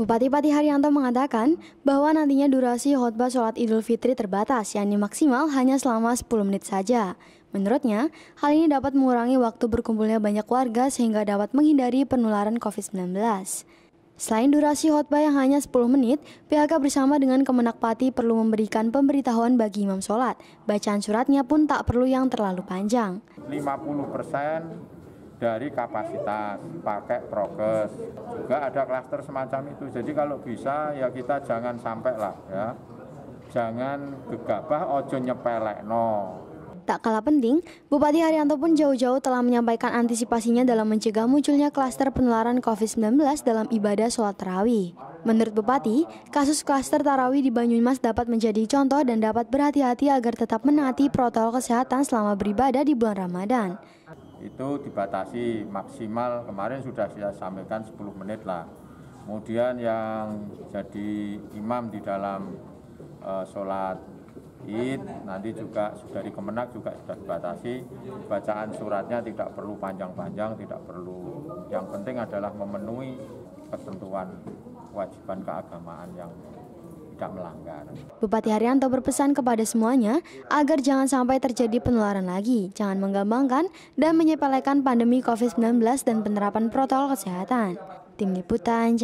Bupati Pati Haryanto mengatakan bahwa nantinya durasi khutbah sholat Idul Fitri terbatas, yakni maksimal hanya selama 10 menit saja. Menurutnya, hal ini dapat mengurangi waktu berkumpulnya banyak warga sehingga dapat menghindari penularan COVID-19. Selain durasi khutbah yang hanya 10 menit, pihaknya bersama dengan Kemenak Pati perlu memberikan pemberitahuan bagi imam sholat. Bacaan suratnya pun tak perlu yang terlalu panjang. 50 persen dari kapasitas, pakai prokes. Juga ada klaster semacam itu. Jadi kalau bisa ya kita jangan sampai lah ya. Jangan gegabah ojo nyepelek no. Tak kalah penting, Bupati Haryanto pun jauh-jauh telah menyampaikan antisipasinya dalam mencegah munculnya klaster penularan COVID-19 dalam ibadah sholat tarawih. Menurut Bupati, kasus klaster tarawih di Banyumas dapat menjadi contoh dan dapat berhati-hati agar tetap menaati protokol kesehatan selama beribadah di bulan Ramadan itu dibatasi maksimal kemarin sudah saya sampaikan 10 menit lah. Kemudian yang jadi imam di dalam uh, sholat id nanti juga sudah di Kemenak juga sudah dibatasi bacaan suratnya tidak perlu panjang-panjang tidak perlu yang penting adalah memenuhi ketentuan kewajiban keagamaan yang tidak melanggar. Bupati Haryanto berpesan kepada semuanya agar jangan sampai terjadi penularan lagi, jangan menggambangkan dan menyepelekan pandemi COVID-19 dan penerapan protokol kesehatan. Tim Liputan